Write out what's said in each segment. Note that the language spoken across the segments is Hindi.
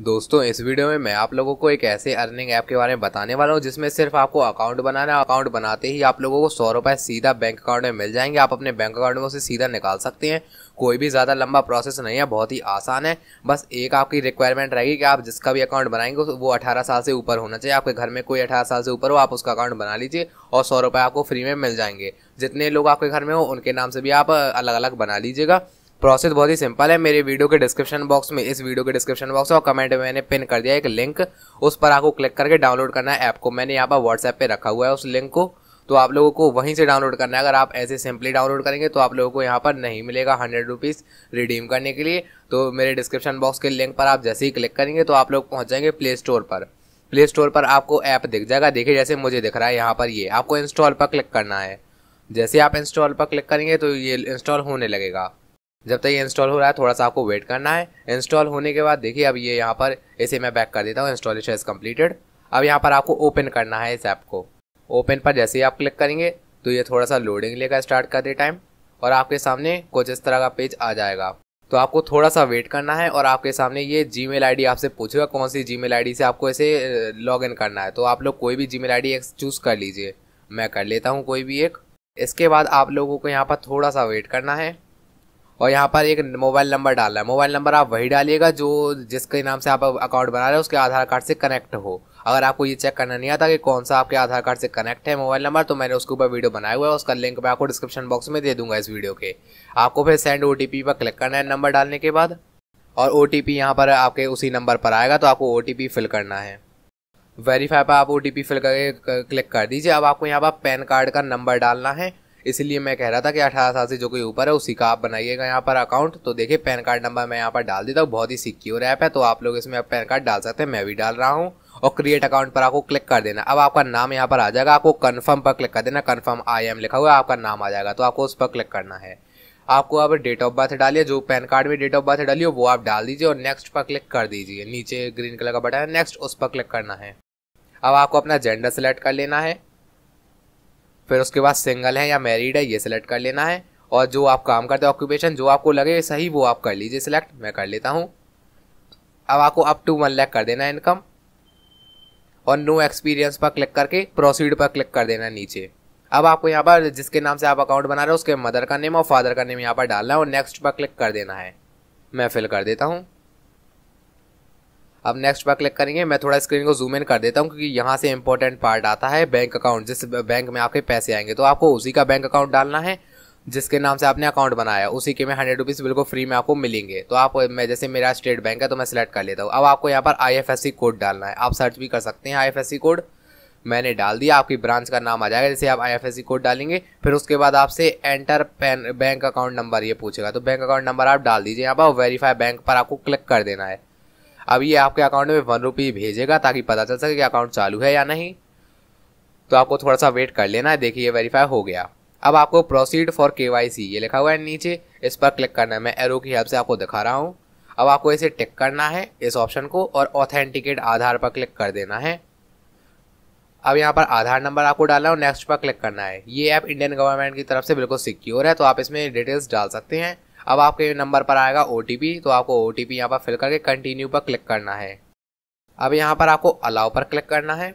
दोस्तों इस वीडियो में मैं आप लोगों को एक ऐसे अर्निंग ऐप के बारे में बताने वाला हूँ जिसमें सिर्फ आपको अकाउंट बनाना है अकाउंट बनाते ही आप लोगों को सौ रुपए सीधा बैंक अकाउंट में मिल जाएंगे आप अपने बैंक अकाउंट में उसे सीधा निकाल सकते हैं कोई भी ज़्यादा लंबा प्रोसेस नहीं है बहुत ही आसान है बस एक आपकी रिक्वायरमेंट रहेगी कि आप जिसका भी अकाउंट बनाएंगे वो अठारह साल से ऊपर होना चाहिए आपके घर में कोई अठारह साल से ऊपर हो आप उसका अकाउंट बना लीजिए और सौ रुपये आपको फ्री में मिल जाएंगे जितने लोग आपके घर में हो उनके नाम से भी आप अलग अलग बना लीजिएगा प्रोसेस बहुत ही सिंपल है मेरे वीडियो के डिस्क्रिप्शन बॉक्स में इस वीडियो के डिस्क्रिप्शन बॉक्स और कमेंट में मैंने पिन कर दिया एक लिंक उस पर आपको क्लिक करके डाउनलोड करना है ऐप को मैंने यहाँ पर व्हाट्सएप पे रखा हुआ है उस लिंक को तो आप लोगों को वहीं से डाउनलोड करना है अगर आप ऐसे सिंपली डाउनलोड करेंगे तो आप लोगों को यहाँ पर नहीं मिलेगा हंड्रेड रुपीज़ रिडीम करने के लिए तो मेरे डिस्क्रिप्शन बॉक्स के लिंक पर आप जैसे ही क्लिक करेंगे तो आप लोग पहुँच जाएंगे प्ले स्टोर पर प्ले स्टोर पर आपको ऐप दिख जाएगा देखिए जैसे मुझे दिख रहा है यहाँ पर ये आपको इंस्टॉल पर क्लिक करना है जैसे आप इंस्टॉल पर क्लिक करेंगे तो ये इंस्टॉल होने लगेगा जब तक ये इंस्टॉल हो रहा है थोड़ा सा आपको वेट करना है इंस्टॉल होने के बाद देखिए अब ये यहाँ पर इसे मैं बैक कर देता हूँ इंस्टॉलेशन इज कम्प्लीटेड अब यहाँ पर आपको ओपन करना है इस ऐप को ओपन पर जैसे ही आप क्लिक करेंगे तो ये थोड़ा सा लोडिंग लेगा स्टार्ट करते टाइम और आपके सामने कुछ इस तरह का पेज आ जाएगा तो आपको थोड़ा सा वेट करना है और आपके सामने ये जी मेल आपसे पूछेगा कौन सी जी मेल से आपको इसे लॉग इन करना है तो आप लोग कोई भी जी मेल आई चूज़ कर लीजिए मैं कर लेता हूँ कोई भी एक इसके बाद आप लोगों को यहाँ पर थोड़ा सा वेट करना है और यहाँ पर एक मोबाइल नंबर डालना है मोबाइल नंबर आप वही डालिएगा जो जिसके नाम से आप अकाउंट बना रहे हो उसके आधार कार्ड से कनेक्ट हो अगर आपको ये चेक करना नहीं आता कि कौन सा आपके आधार कार्ड से कनेक्ट है मोबाइल नंबर तो मैंने उसके ऊपर वीडियो बनाया हुआ है उसका लिंक मैं आपको डिस्क्रिप्शन बॉक्स में दे दूंगा इस वीडियो के आपको फिर सेंड ओ पर क्लिक करना है नंबर डालने के बाद और ओ टी यहाँ पर आपके उसी नंबर पर आएगा तो आपको ओ फिल करना है वेरीफाई पर आप ओ फिल करके क्लिक कर दीजिए अब आपको यहाँ पर पैन कार्ड का नंबर डालना है इसलिए मैं कह रहा था कि अठारह साल से जो कोई ऊपर है उसी का आप बनाइएगा यहाँ पर अकाउंट तो देखिए पैन कार्ड नंबर मैं यहाँ पर डाल देता हूँ बहुत ही सिक्योर ऐप है तो आप लोग इसमें पैन कार्ड डाल सकते हैं मैं भी डाल रहा हूँ और क्रिएट अकाउंट पर आपको क्लिक कर देना अब आपका नाम यहाँ पर आ जाएगा आपको कन्फर्म पर क्लिक कर देना कन्फर्म आई एम लिखा हुआ आपका नाम आ जाएगा तो आपको उस पर क्लिक करना है आपको अब डेट ऑफ बर्थ डालिए जो पैन कार्ड में डेट ऑफ बर्थ डालिए वो आप डाल दीजिए और नेक्स्ट पर क्लिक कर दीजिए नीचे ग्रीन कलर का बटन है नेक्स्ट उस पर क्लिक करना है अब आपको अपना जेंडर सेलेक्ट कर लेना है फिर उसके बाद सिंगल है या मैरिड है ये सिलेक्ट कर लेना है और जो आप काम करते हैं ऑक्यूपेशन जो आपको लगे सही वो आप कर लीजिए सिलेक्ट मैं कर लेता हूँ अब आपको अप टू वन लैख कर देना है इनकम और नो एक्सपीरियंस पर क्लिक करके प्रोसीड पर क्लिक कर देना नीचे अब आपको यहाँ पर जिसके नाम से आप अकाउंट बना रहे हो उसके मदर का नेम और फादर का नेम यहाँ पर डालना है और नेक्स्ट पर क्लिक कर देना है मैं फिल कर देता हूँ अब नेक्स्ट पर क्लिक करेंगे मैं थोड़ा स्क्रीन को जूम इन कर देता हूँ क्योंकि यहाँ से इंपॉर्टेंट पार्ट आता है बैंक अकाउंट जिस बैंक में आपके पैसे आएंगे तो आपको उसी का बैंक अकाउंट डालना है जिसके नाम से आपने अकाउंट बनाया उसी के में हंड्रेड रुपीज़ बिल्कुल फ्री में आपको मिलेंगे तो आप मैं जैसे मेरा स्टेट बैंक है तो मैं सिलेक्ट कर लेता हूँ अब आपको यहाँ पर आईएफएससी कोड डालना है आप सर्च भी कर सकते हैं आईएफएससी कोड मैंने डाल दिया आपकी ब्रांच का नाम आ जाएगा जैसे आप आईएफएससी कोड डालेंगे फिर उसके बाद आपसे enter PAN bank account number ये पूछेगा तो बैंक अकाउंट नंबर आप डाल दीजिए यहाँ पर वेरीफाई बैंक पर आपको क्लिक कर देना है अब ये आपके अकाउंट में वन रुपी भेजेगा ताकि पता चल सके कि अकाउंट चालू है या नहीं तो आपको थोड़ा सा वेट कर लेना है देखिए वेरीफाई हो गया अब आपको प्रोसीड फॉर के ये लिखा हुआ है नीचे इस पर क्लिक करना है मैं एरो की हेल्प से आपको दिखा रहा हूँ अब आपको इसे टिक करना है इस ऑप्शन को और ऑथेंटिकेट आधार पर क्लिक कर देना है अब यहाँ पर आधार नंबर आपको डालना है और नेक्स्ट पर क्लिक करना है ये ऐप इंडियन गवर्नमेंट की तरफ से बिल्कुल सिक्योर है तो आप इसमें डिटेल्स डाल सकते हैं अब आपके नंबर पर आएगा ओ तो आपको ओ टी यहाँ पर फिल करके कंटिन्यू पर क्लिक करना है अब यहाँ पर आपको अलाउ पर क्लिक करना है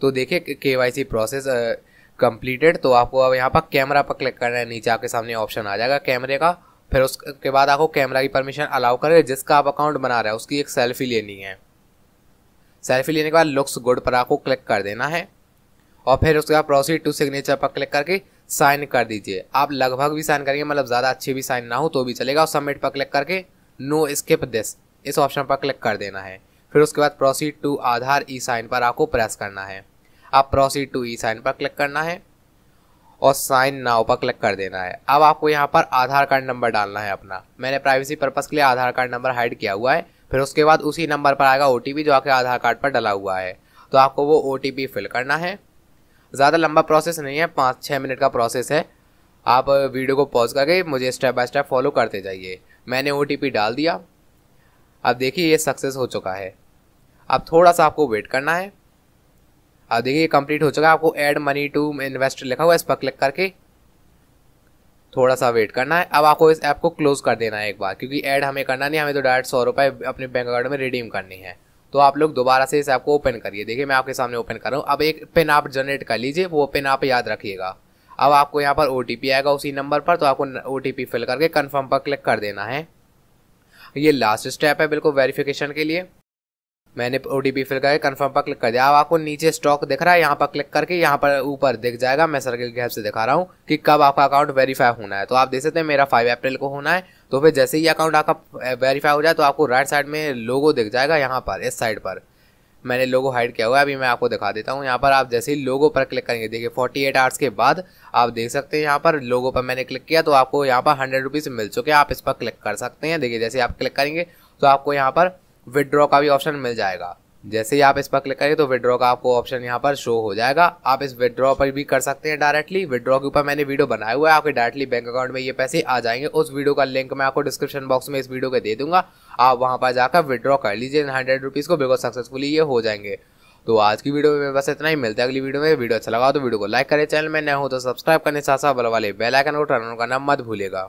तो देखिए के प्रोसेस कंप्लीटेड तो आपको अब यहाँ पर कैमरा पर क्लिक करना है नीचे आपके सामने ऑप्शन आ जाएगा कैमरे का फिर उसके बाद आपको कैमरा की परमिशन अलाउ करें जिसका आप अकाउंट बना रहे हैं उसकी एक सेल्फी लेनी है सेल्फी लेने के बाद लुक्स गुड पर आपको क्लिक कर देना है और फिर उसके बाद प्रोसीड टू सिग्नेचर पर क्लिक करके साइन कर दीजिए आप लगभग भी साइन करेंगे मतलब ज़्यादा अच्छे भी साइन ना हो तो भी चलेगा और सबमिट पर क्लिक करके नो स्किप दिस इस ऑप्शन पर क्लिक कर देना है फिर उसके बाद proceed to Aadhaar e sign पर आपको प्रेस करना है आप प्रोसीड टू ई साइन पर क्लिक करना है और साइन नाव पर क्लिक कर देना है अब आपको यहाँ पर आधार कार्ड नंबर डालना है अपना मैंने प्राइवेसी पर्पज़ के लिए आधार कार्ड नंबर हाइड किया हुआ है फिर उसके बाद उसी नंबर पर आएगा ओ जो आपके आधार कार्ड पर डला हुआ है तो आपको वो ओ फिल करना है ज़्यादा लंबा प्रोसेस नहीं है पाँच छः मिनट का प्रोसेस है आप वीडियो को पॉज करके मुझे स्टेप बाय स्टेप फॉलो करते जाइए मैंने ओ डाल दिया अब देखिए ये सक्सेस हो चुका है अब थोड़ा सा आपको वेट करना है अब देखिए ये कंप्लीट हो चुका है आपको ऐड मनी टू इन्वेस्टर लिखा हुआ है इस पर क्लिक करके थोड़ा सा वेट करना है अब आपको इस ऐप को क्लोज़ कर देना है एक बार क्योंकि ऐड हमें करना नहीं हमें तो डायरेक्ट सौ रुपये अपने बैंक अकाउंट में रिडीम करनी है तो आप लोग दोबारा से इस ऐप को ओपन करिए देखिए मैं आपके सामने ओपन कर रहा हूँ अब एक पिन आप जनरेट कर लीजिए वो पिन आप याद रखिएगा अब आपको यहाँ पर ओ आएगा उसी नंबर पर तो आपको ओ फिल करके कन्फर्म पर क्लिक कर देना है ये लास्ट स्टेप है बिल्कुल वेरिफिकेशन के लिए मैंने ओ टी पी फिल करके कन्फर्म पर क्लिक कर दिया अब आपको नीचे स्टॉक दिख रहा है यहाँ पर क्लिक करके यहाँ पर ऊपर दिख जाएगा मैं सर्किल के हेल्प से दिखा रहा हूँ कि कब आपका अकाउंट वेरीफाई होना है तो आप देख सकते हैं मेरा फाइव अप्रैल को होना है तो फिर जैसे ही अकाउंट आपका वेरीफाई हो जाए तो आपको राइट साइड में लोगो दिख जाएगा यहाँ पर इस साइड पर मैंने लोगो हाइड किया हुआ है अभी मैं आपको दिखा देता हूँ यहाँ पर आप जैसे ही लोगो पर क्लिक करेंगे देखिए फोर्टी एट आवर्स के बाद आप देख सकते हैं यहाँ पर लोगो पर मैंने क्लिक किया तो आपको यहाँ पर हंड्रेड रुपीज़ मिल चुके हैं आप इस पर क्लिक कर सकते हैं देखिए जैसे आप क्लिक करेंगे तो आपको यहाँ पर विदड्रॉ का भी ऑप्शन मिल जाएगा जैसे ही आप इस पर क्लिक करें तो विदड्रॉ का आपको ऑप्शन यहाँ पर शो हो जाएगा आप इस विदड्रॉ पर भी कर सकते हैं डायरेक्टली विदड्रॉ के ऊपर मैंने वीडियो बनाया हुआ है आपके डायरेक्टली बैंक अकाउंट में ये पैसे आ जाएंगे उस वीडियो का लिंक मैं आपको डिस्क्रिप्शन बॉक्स में इस वीडियो के दे दूंगा आप वहाँ पर जाकर विदड्रॉ कर लीजिए हंड्रेड रुपीज़ को बिल्कुल सक्सेसफुली ये हो जाएंगे तो आज की वीडियो में बस इतना ही मिलता है अगली वीडियो में वीडियो अच्छा लगा तो वीडियो को लाइक करें चैनल में नए हो तो सब्सक्राइब करने साथ साथ बल वाले बेलाइकन को टर्न करना मत भूलेगा